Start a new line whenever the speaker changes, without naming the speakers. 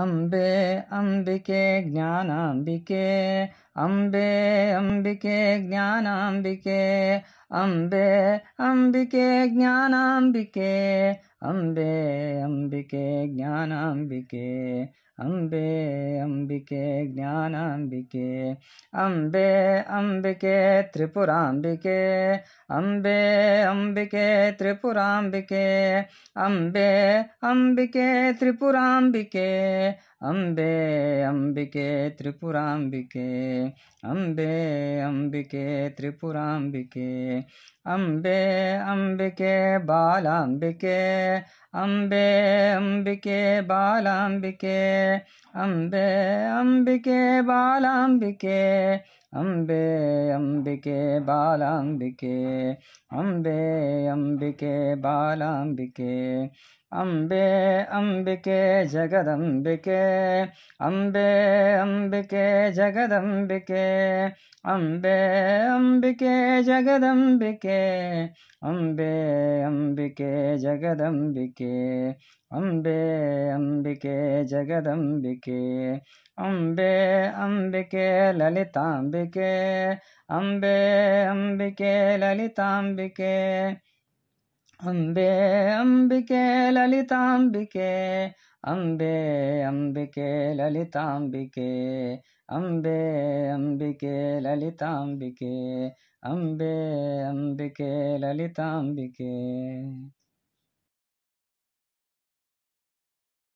Ambe अम्बिके ज्ञानाम्बिके Ambe अम्बिके ज्ञानाम्बिके Ambe अम्बिके ज्ञानांबिके Ambe अम्बिके ज्ञानांबिके Ambe अम्बिके ज्ञानांबिके Ambe अम्बिके त्रिपुरांबिके Ambe अम्बिके त्रिपुरांबिके Ambe अम्बिके त्रिपुरांबिके Ambe अम्बिके त्रिपुराम्बिके Ambe अम्बिके त्रिपुराम्बिके Ambe अम्बिके बालांबिके Ambe अम्बिके बालाम्बिके Ambe अम्बिके बालाम्बिके Ambe अम्बिके बालाम्बिके Ambe अम्बिके बालाम्बिके Ambe अम्बिके जगदम्बिके Ambe अम्बिके जगदम्बिके Ambe अम्बिके जगदम्बिके Ambe अम्बिके जगदम्बिके अंबिके Ambe अंबिके जगदंबिके Ambe अंबिके ललितांबिके Ambe अंबिके ललितांबिके Ambe अंबिके ललितांबिके Ambe अंबिके ललितांबिके Ambe अम्बिके ललितांबिके Ambe अंबिके ललितांबिके